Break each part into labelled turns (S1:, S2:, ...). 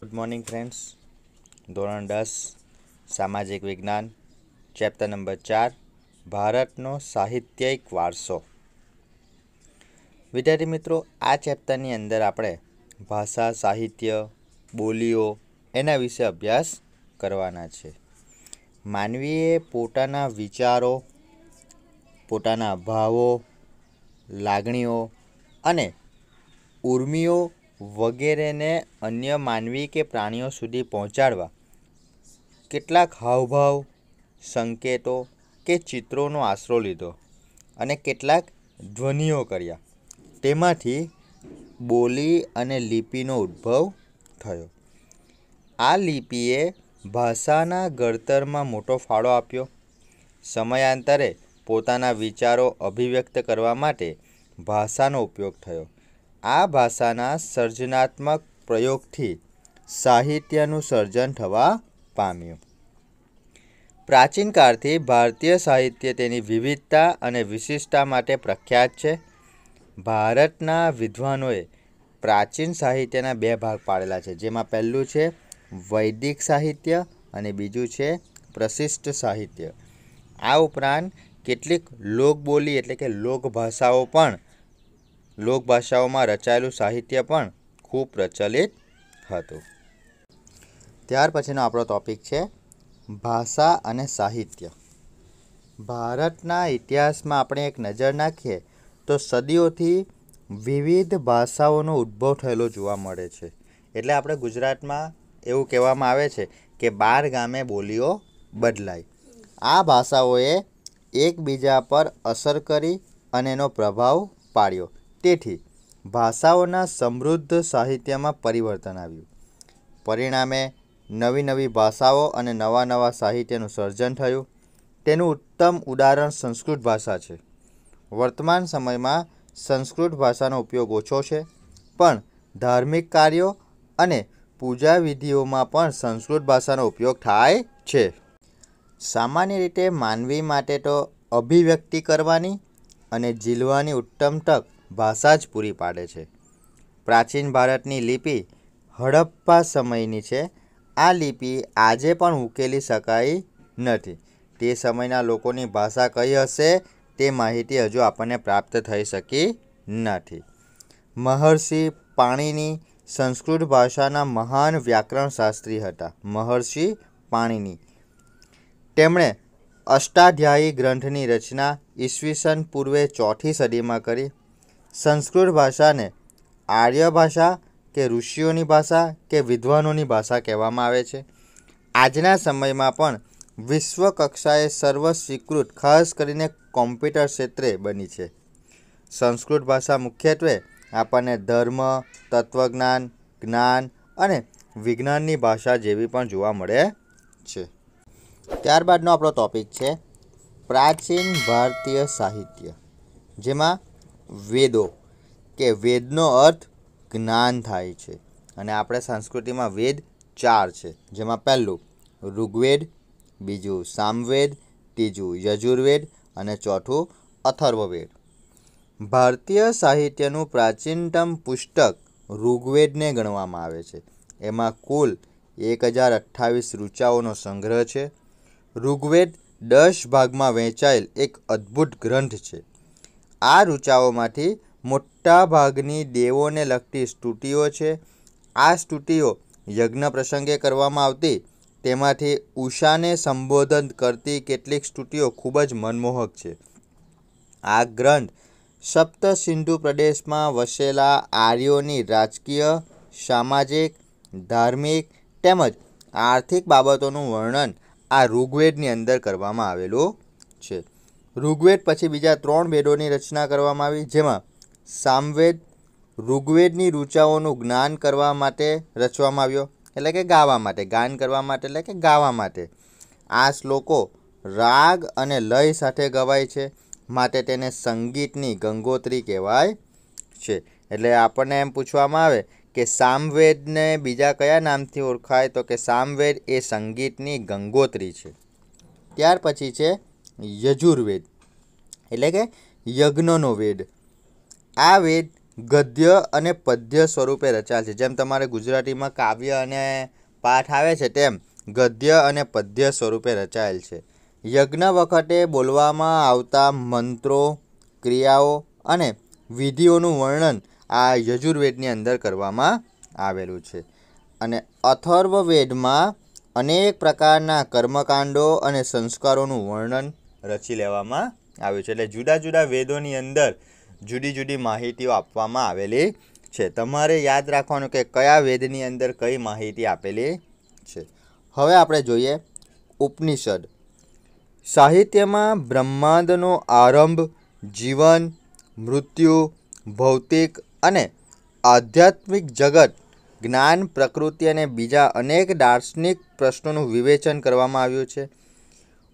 S1: good morning friends ધોરણ દસ સામાજિક વિજ્ઞાન ચેપ્ટર નંબર ચાર ભારતનો સાહિત્યિક વારસો વિદ્યાર્થી મિત્રો આ ચેપ્ટરની અંદર આપણે ભાષા સાહિત્ય બોલીઓ એના વિશે અભ્યાસ કરવાના છે માનવીએ પોતાના વિચારો પોતાના ભાવો લાગણીઓ અને ઉર્મિઓ વગેરેને અન્ય માનવી કે પ્રાણીઓ સુધી પહોંચાડવા કેટલાક હાવભાવ સંકેતો કે ચિત્રોનો આશરો લીધો અને કેટલાક ધ્વનિઓ કર્યા તેમાંથી બોલી અને લિપિનો ઉદ્ભવ થયો આ લિપિએ ભાષાના ઘડતરમાં મોટો ફાળો આપ્યો સમયાંતરે પોતાના વિચારો અભિવ્યક્ત કરવા માટે ભાષાનો ઉપયોગ થયો આ ભાષાના સર્જનાત્મક પ્રયોગથી સાહિત્યનું સર્જન થવા પામ્યું પ્રાચીન કાળથી ભારતીય સાહિત્ય તેની વિવિધતા અને વિશિષ્ટતા માટે પ્રખ્યાત છે ભારતના વિદ્વાનોએ પ્રાચીન સાહિત્યના બે ભાગ પાડેલા છે જેમાં પહેલું છે વૈદિક સાહિત્ય અને બીજું છે પ્રશિષ્ટ સાહિત્ય આ ઉપરાંત કેટલીક લોકબોલી એટલે કે લોકભાષાઓ પણ લોકભાષાઓમાં રચાયેલું સાહિત્ય પણ ખૂબ પ્રચલિત હતું ત્યાર પછીનો આપણો ટૉપિક છે ભાષા અને સાહિત્ય ભારતના ઇતિહાસમાં આપણે એક નજર નાખીએ તો સદીઓથી વિવિધ ભાષાઓનો ઉદ્ભવ થયેલો જોવા મળે છે એટલે આપણે ગુજરાતમાં એવું કહેવામાં આવે છે કે બાર ગામે બોલીઓ બદલાય આ ભાષાઓએ એકબીજા પર અસર કરી અને એનો પ્રભાવ પાડ્યો તેથી ભાષાઓના સમૃદ્ધ સાહિત્યમાં પરિવર્તન આવ્યું પરિણામે નવી નવી ભાષાઓ અને નવા નવા સાહિત્યનું સર્જન થયું તેનું ઉત્તમ ઉદાહરણ સંસ્કૃત ભાષા છે વર્તમાન સમયમાં સંસ્કૃત ભાષાનો ઉપયોગ ઓછો છે પણ ધાર્મિક કાર્યો અને પૂજા વિધિઓમાં પણ સંસ્કૃત ભાષાનો ઉપયોગ થાય છે સામાન્ય રીતે માનવી માટે તો અભિવ્યક્તિ કરવાની અને જીલવાની ઉત્તમ તક ભાષા જ પૂરી પાડે છે પ્રાચીન ભારતની લિપિ હડપ્પા સમયની છે આ લિપિ આજે પણ ઉકેલી શકાય નથી તે સમયના લોકોની ભાષા કઈ હશે તે માહિતી હજુ આપણને પ્રાપ્ત થઈ શકી નથી મહર્ષિ પાણીની સંસ્કૃત ભાષાના મહાન વ્યાકરણ શાસ્ત્રી હતા મહર્ષિ પાણીની તેમણે અષ્ટાધ્યાયી ગ્રંથની રચના ઈસવીસન પૂર્વે ચોથી સદીમાં કરી સંસ્કૃત ભાષાને આર્ય ભાષા કે ઋષિઓની ભાષા કે વિદ્વાનોની ભાષા કહેવામાં આવે છે આજના સમયમાં પણ વિશ્વ કક્ષાએ સર્વ સ્વીકૃત ખાસ કરીને કોમ્પ્યુટર ક્ષેત્રે બની છે સંસ્કૃત ભાષા મુખ્યત્વે આપણને ધર્મ તત્વજ્ઞાન જ્ઞાન અને વિજ્ઞાનની ભાષા જેવી પણ જોવા મળે છે ત્યારબાદનો આપણો ટૉપિક છે પ્રાચીન ભારતીય સાહિત્ય જેમાં વેદો કે વેદનો અર્થ જ્ઞાન થાય છે અને આપણે સંસ્કૃતિમાં વેદ ચાર છે જેમાં પહેલું ઋગ્વેદ બીજું સામવેદ ત્રીજું યજુર્વેદ અને ચોથું અથર્વવેદ ભારતીય સાહિત્યનું પ્રાચીનતમ પુસ્તક ઋગ્વેદને ગણવામાં આવે છે એમાં કુલ એક હજાર અઠ્ઠાવીસ ઋચાઓનો સંગ્રહ છે ઋગ્વેદ દસ ભાગમાં વહેંચાયેલ એક અદ્ભુત ગ્રંથ છે આ રૂચાઓમાંથી મોટાભાગની દેવોને લગતી સ્તુતિઓ છે આ સ્તુતિઓ યજ્ઞ પ્રસંગે કરવામાં આવતી તેમાંથી ઉષાને સંબોધન કરતી કેટલીક સ્તુતિઓ ખૂબ જ મનમોહક છે આ ગ્રંથ સપ્ત સિંધુ પ્રદેશમાં વસેલા આર્યોની રાજકીય સામાજિક ધાર્મિક તેમજ આર્થિક બાબતોનું વર્ણન આ ઋગ્વેદની અંદર કરવામાં આવેલું છે ઋગ્વેદ પછી બીજા ત્રણ વેદોની રચના કરવામાં આવી જેમાં સામવેદ ઋગ્વેદની રૂચાઓનું જ્ઞાન કરવા માટે રચવામાં આવ્યો એટલે કે ગાવા માટે ગાન કરવા માટે એટલે કે ગાવા માટે આ શ્લોકો રાગ અને લય સાથે ગવાય છે માટે તેને સંગીતની ગંગોત્રી કહેવાય છે એટલે આપણને એમ પૂછવામાં આવે કે સામવેદને બીજા કયા નામથી ઓળખાય તો કે સામવેદ એ સંગીતની ગંગોત્રી છે ત્યાર પછી છે યજુર્વેદ એટલે કે યજ્ઞનો વેદ આ વેદ ગદ્ય અને પદ્ય સ્વરૂપે રચાયેલ છે જેમ તમારે ગુજરાતીમાં કાવ્ય અને પાઠ આવે છે તેમ ગદ્ય અને પદ્ય સ્વરૂપે રચાયેલ છે યજ્ઞ વખતે બોલવામાં આવતા મંત્રો ક્રિયાઓ અને વિધિઓનું વર્ણન આ યજુર્વેદની અંદર કરવામાં આવેલું છે અને અથર્વવેદમાં અનેક પ્રકારના કર્મકાંડો અને સંસ્કારોનું વર્ણન રચી લેવામાં આવ્યું છે એટલે જુદા જુદા વેદોની અંદર જુદી જુદી માહિતીઓ આપવામાં આવેલી છે તમારે યાદ રાખવાનું કે કયા વેદની અંદર કઈ માહિતી આપેલી છે હવે આપણે જોઈએ ઉપનિષદ સાહિત્યમાં બ્રહ્માંડનો આરંભ જીવન મૃત્યુ ભૌતિક અને આધ્યાત્મિક જગત જ્ઞાન પ્રકૃતિ અને બીજા અનેક દાર્શનિક પ્રશ્નોનું વિવેચન કરવામાં આવ્યું છે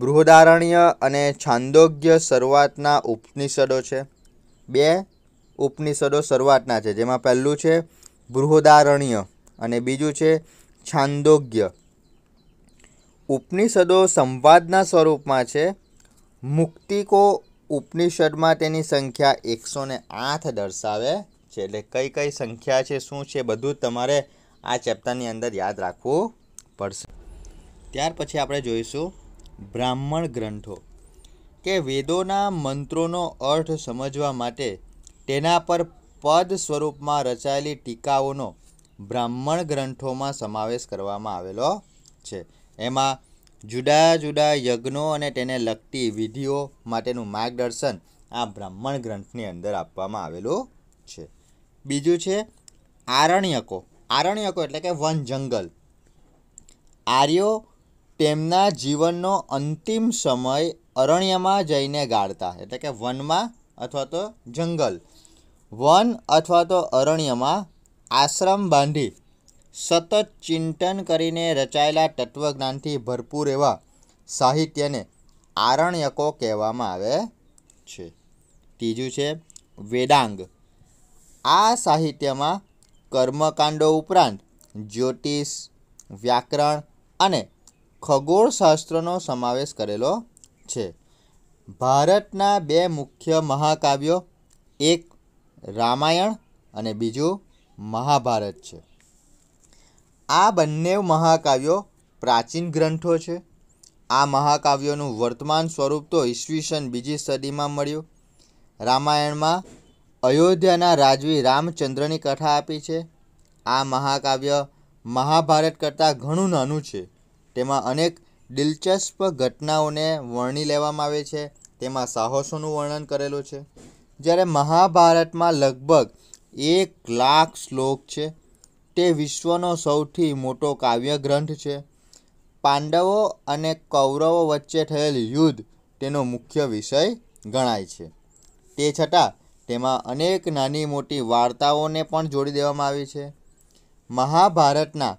S1: બૃહદારણ્ય અને છાંદોગ્ય શરૂઆતના ઉપનિષદો છે બે ઉપનિષદો શરૂઆતના છે જેમાં પહેલું છે બૃહદારણ્ય અને બીજું છે છાંદોગ્ય ઉપનિષદો સંવાદના સ્વરૂપમાં છે મુક્તિકો ઉપનિષદમાં તેની સંખ્યા એકસો ને આઠ દર્શાવે છે એટલે કઈ કઈ સંખ્યા છે શું છે બધું તમારે આ ચેપ્ટરની અંદર યાદ રાખવું પડશે ત્યાર પછી આપણે જોઈશું બ્રાહ્મણ ગ્રંથો કે વેદોના મંત્રોનો અર્થ સમજવા માટે તેના પર પદ સ્વરૂપમાં રચાયેલી ટીકાઓનો બ્રાહ્મણ ગ્રંથોમાં સમાવેશ કરવામાં આવેલો છે એમાં જુદા જુદા યજ્ઞો અને તેને લગતી વિધિઓ માટેનું માર્ગદર્શન આ બ્રાહ્મણ ગ્રંથની અંદર આપવામાં આવેલું છે બીજું છે આરણ્યકો આરણ્યકો એટલે કે વન જંગલ આર્યો તેમના જીવનનો અંતિમ સમય અરણ્યમાં જઈને ગાળતા એટલે કે વનમાં અથવા તો જંગલ વન અથવા તો અરણ્યમાં આશ્રમ બાંધી સતત ચિંતન કરીને રચાયેલા તત્વજ્ઞાનથી ભરપૂર એવા સાહિત્યને આરણ્યકો કહેવામાં આવે છે ત્રીજું છે વેદાંગ આ સાહિત્યમાં કર્મકાંડો ઉપરાંત જ્યોતિષ વ્યાકરણ અને ખગોળશાસ્ત્રનો સમાવેશ કરેલો છે ભારતના બે મુખ્ય મહાકાવ્યો એક રામાયણ અને બીજું મહાભારત છે આ બંને મહાકાવ્યો પ્રાચીન ગ્રંથો છે આ મહાકાવ્યોનું વર્તમાન સ્વરૂપ તો ઈસવીસન બીજી સદીમાં મળ્યું રામાયણમાં અયોધ્યાના રાજવી રામચંદ્રની કથા આપી છે આ મહાકાવ્ય મહાભારત કરતાં ઘણું નાનું છે તેમાં અનેક દિલચસ્પ ઘટનાઓને વર્ણી લેવામાં આવે છે તેમાં સાહસોનું વર્ણન કરેલું છે જ્યારે મહાભારતમાં લગભગ એક લાખ શ્લોક છે તે વિશ્વનો સૌથી મોટો કાવ્ય ગ્રંથ છે પાંડવો અને કૌરવો વચ્ચે થયેલ યુદ્ધ તેનો મુખ્ય વિષય ગણાય છે તે છતાં તેમાં અનેક નાની મોટી વાર્તાઓને પણ જોડી દેવામાં આવી છે મહાભારતના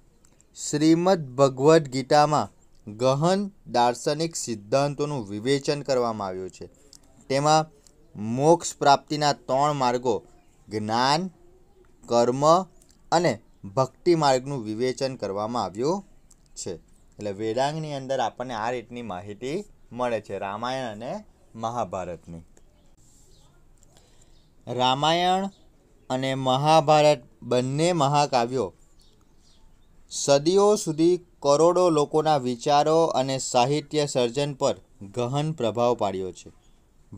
S1: શ્રીમદ્ ભગવદ્ ગીતામાં ગહન દાર્શનિક સિદ્ધાંતોનું વિવેચન કરવામાં આવ્યું છે તેમાં મોક્ષ પ્રાપ્તિના ત્રણ માર્ગો જ્ઞાન કર્મ અને ભક્તિ માર્ગનું વિવેચન કરવામાં આવ્યું છે એટલે વેદાંગની અંદર આપણને આ રીતની માહિતી મળે છે રામાયણ અને મહાભારતની રામાયણ અને મહાભારત બંને મહાકાવ્યો સદીઓ સુધી કરોડો લોકોના વિચારો અને સાહિત્ય સર્જન પર ગહન પ્રભાવ પાડ્યો છે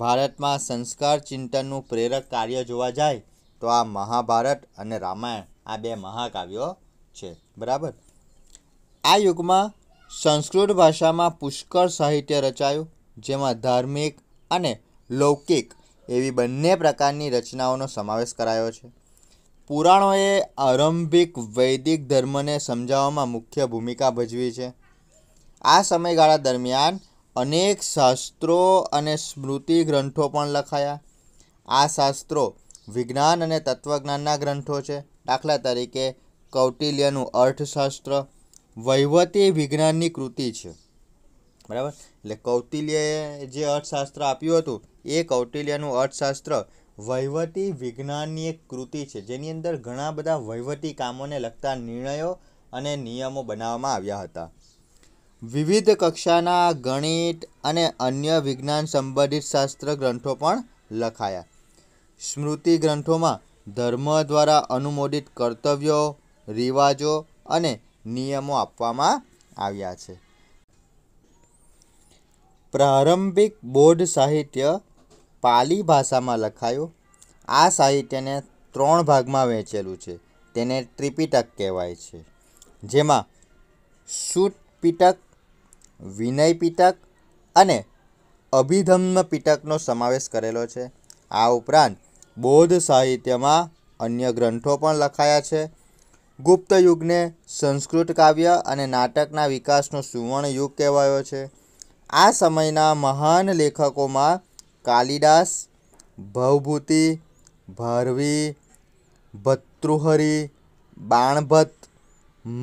S1: ભારતમાં સંસ્કાર ચિંતનનું પ્રેરક કાર્ય જોવા જાય તો આ મહાભારત અને રામાયણ આ બે મહાકાવ્યો છે બરાબર આ યુગમાં સંસ્કૃત ભાષામાં પુષ્કળ સાહિત્ય રચાયું જેમાં ધાર્મિક અને લૌકિક એવી બંને પ્રકારની રચનાઓનો સમાવેશ કરાયો છે પુરાણોએ આરંભિક વૈદિક ધર્મને સમજાવવામાં મુખ્ય ભૂમિકા ભજવી છે આ સમયગાળા દરમિયાન અનેક શાસ્ત્રો અને સ્મૃતિ ગ્રંથો પણ લખાયા આ શાસ્ત્રો વિજ્ઞાન અને તત્વજ્ઞાનના ગ્રંથો છે દાખલા તરીકે કૌટિલ્યનું અર્થશાસ્ત્ર વહીવટી વિજ્ઞાનની કૃતિ છે બરાબર એટલે કૌટિલ્યએ જે અર્થશાસ્ત્ર આપ્યું હતું એ કૌટિલ્યનું અર્થશાસ્ત્ર વહીવટી વિજ્ઞાનની એક કૃતિ છે જેની અંદર ઘણા બધા વહીવટી કામોને લગતા નિર્ણયો અને નિયમો બનાવવામાં આવ્યા હતા વિવિધ કક્ષાના ગણિત અને અન્ય વિજ્ઞાન સંબંધિત શાસ્ત્ર ગ્રંથો પણ લખાયા સ્મૃતિ ગ્રંથોમાં ધર્મ દ્વારા અનુમોદિત કર્તવ્યો રિવાજો અને નિયમો આપવામાં આવ્યા છે પ્રારંભિક બૌદ્ધ સાહિત્ય પાલી ભાષામાં લખાયો આ સાહિત્યને ત્રણ ભાગમાં વહેંચેલું છે તેને ત્રિપિટક કહેવાય છે જેમાં સુટપિટક વિનયપિટક અને અભિધમ્મ પિટકનો સમાવેશ કરેલો છે આ ઉપરાંત બૌદ્ધ સાહિત્યમાં અન્ય ગ્રંથો પણ લખાયા છે ગુપ્ત યુગને સંસ્કૃત કાવ્ય અને નાટકના વિકાસનો સુવર્ણ યુગ કહેવાયો છે આ સમયના મહાન લેખકોમાં કાલિદાસ ભવભૂતિ ભારવી ભર્તૃહરિ બાણભટ્ટ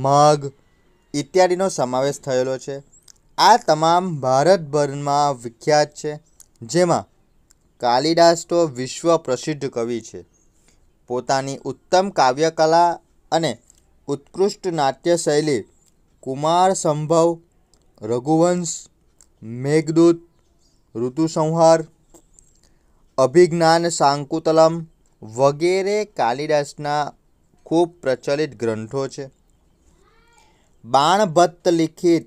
S1: મગ ઇત્યાદિનો સમાવેશ થયેલો છે આ તમામ ભારતભરમાં વિખ્યાત છે જેમાં કાલિદાસ તો વિશ્વ પ્રસિદ્ધ કવિ છે પોતાની ઉત્તમ કાવ્યકલા અને ઉત્કૃષ્ટ નાટ્ય શૈલી કુમાર સંભવ રઘુવંશ મેઘદૂત ઋતુસંહાર અભિજ્ઞાન સાંકુતલમ વગેરે કાલિદાસના ખૂબ પ્રચલિત ગ્રંથો છે બાણભત્ત લિખિત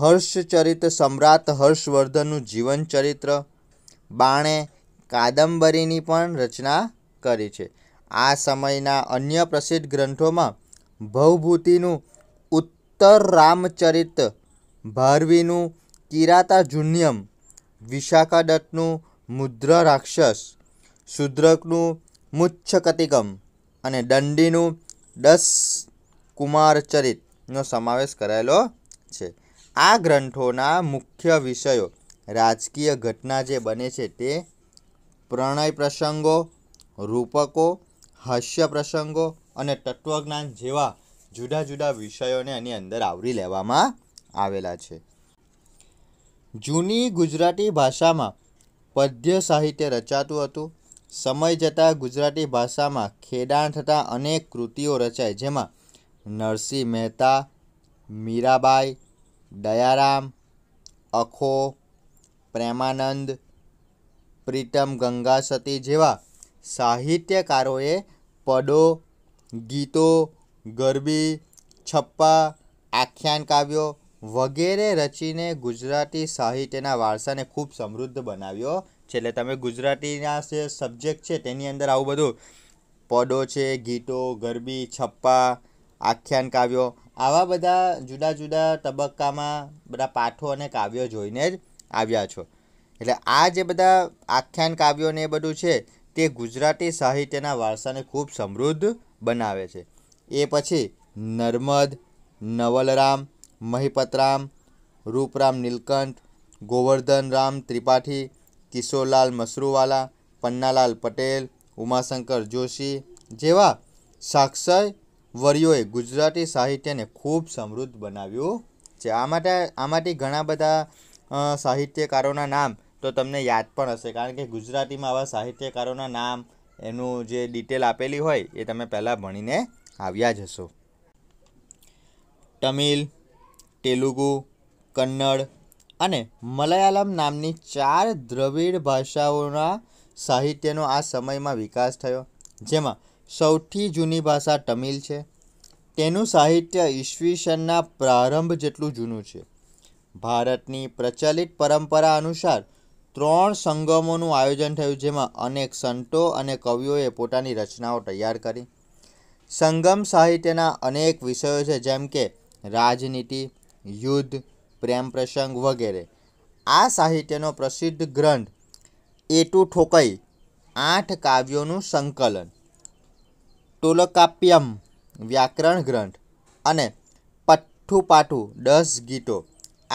S1: હર્ષચરિત સમ્રાટ હર્ષવર્ધનનું જીવનચરિત્ર બાણે કાદંબરીની પણ રચના કરી છે આ સમયના અન્ય પ્રસિદ્ધ ગ્રંથોમાં ભવભૂતિનું ઉત્તર રામચરિત ભારવીનું કિરાતા જુન્યમ વિશાખાદત્તનું મુદ્ર રાક્ષસ શુદ્રકનું મુચ્છકતિકમ અને દંડીનું દસ કુમારચરિતનો સમાવેશ કરાયેલો છે આ ગ્રંથોના મુખ્ય વિષયો રાજકીય ઘટના જે બને છે તે પ્રણય પ્રસંગો રૂપકો હાસ્ય પ્રસંગો અને તત્વજ્ઞાન જેવા જુદા જુદા વિષયોને એની અંદર આવરી લેવામાં આવેલા છે જૂની ગુજરાતી ભાષામાં પદ્ય સાહિત્ય રચાતું હતું સમય જતાં ગુજરાતી ભાષામાં ખેડાણ થતાં અનેક કૃતિઓ રચાય જેમાં નરસિંહ મહેતા મીરાબાઈ દયારામ અખો પ્રેમાનંદ પ્રીતમ ગંગાસતી જેવા સાહિત્યકારોએ પદો ગીતો ગરબી છપ્પા આખ્યાન કાવ્યો વગેરે રચીને ગુજરાતી સાહિત્યના વારસાને ખૂબ સમૃદ્ધ બનાવ્યો છે એટલે તમે ગુજરાતીના જે સબ્જેક્ટ છે તેની અંદર આવું બધું પદો છે ગીતો ગરબી છપ્પા આખ્યાન કાવ્યો આવા બધા જુદા જુદા તબક્કામાં બધા પાઠો અને કાવ્યો જોઈને જ આવ્યા છો એટલે આ જે બધા આખ્યાન કાવ્યોને એ બધું છે તે ગુજરાતી સાહિત્યના વારસાને ખૂબ સમૃદ્ધ બનાવે છે એ પછી નર્મદ નવલરામ મહિપતરામ રૂપરામ નીલકંઠ ગોવર્ધન રામ ત્રિપાઠી કિશોરલાલ મસરૂવાલા પન્નાલાલ પટેલ ઉમાશંકર જોશી જેવા સાક્ષય વર્યોએ ગુજરાતી સાહિત્યને ખૂબ સમૃદ્ધ બનાવ્યું છે આ માટે આમાંથી ઘણા બધા સાહિત્યકારોના નામ તો તમને યાદ પણ હશે કારણ કે ગુજરાતીમાં આવા સાહિત્યકારોના નામ એનું જે ડિટેલ આપેલી હોય એ તમે પહેલાં ભણીને આવ્યા જ હશો તમિલ તેલુગુ કન્નડ અને મલયાલમ નામની ચાર દ્રવિડ ભાષાઓના સાહિત્યનો આ સમયમાં વિકાસ થયો જેમાં સૌથી જૂની ભાષા તમિલ છે તેનું સાહિત્ય ઈસવીસનના પ્રારંભ જેટલું જૂનું છે ભારતની પ્રચલિત પરંપરા અનુસાર ત્રણ સંગમોનું આયોજન થયું જેમાં અનેક સંતો અને કવિઓએ પોતાની રચનાઓ તૈયાર કરી સંગમ સાહિત્યના અનેક વિષયો છે જેમ કે રાજનીતિ યુદ્ધ પ્રેમ પ્રસંગ વગેરે આ સાહિત્યનો પ્રસિદ્ધ ગ્રંથ એટુ ઠોકઈ આઠ કાવ્યોનું સંકલન ટોલકાપ્યમ વ્યાકરણ ગ્રંથ અને પઠ્ઠુપાઠુ દસ ગીતો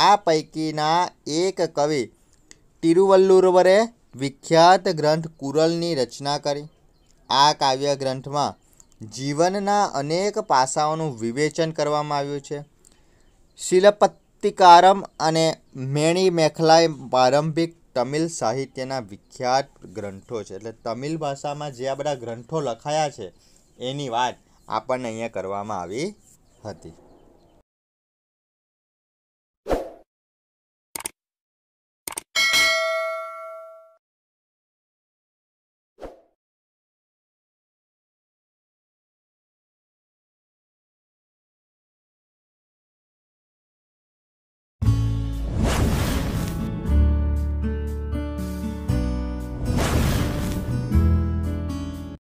S1: આ પૈકીના એક કવિ તિરુવલ્લુરવરે વિખ્યાત ગ્રંથ કુરલની રચના કરી આ કાવ્ય ગ્રંથમાં જીવનના અનેક પાસાઓનું વિવેચન કરવામાં આવ્યું છે શિલપત્તિકારમ અને મેણી મેખલાએ પ્રારંભિક તમિલ સાહિત્યના વિખ્યાત ગ્રંથો છે એટલે તમિલ ભાષામાં જે આ બધા ગ્રંથો લખાયા છે એની વાત આપણને અહીંયા કરવામાં આવી હતી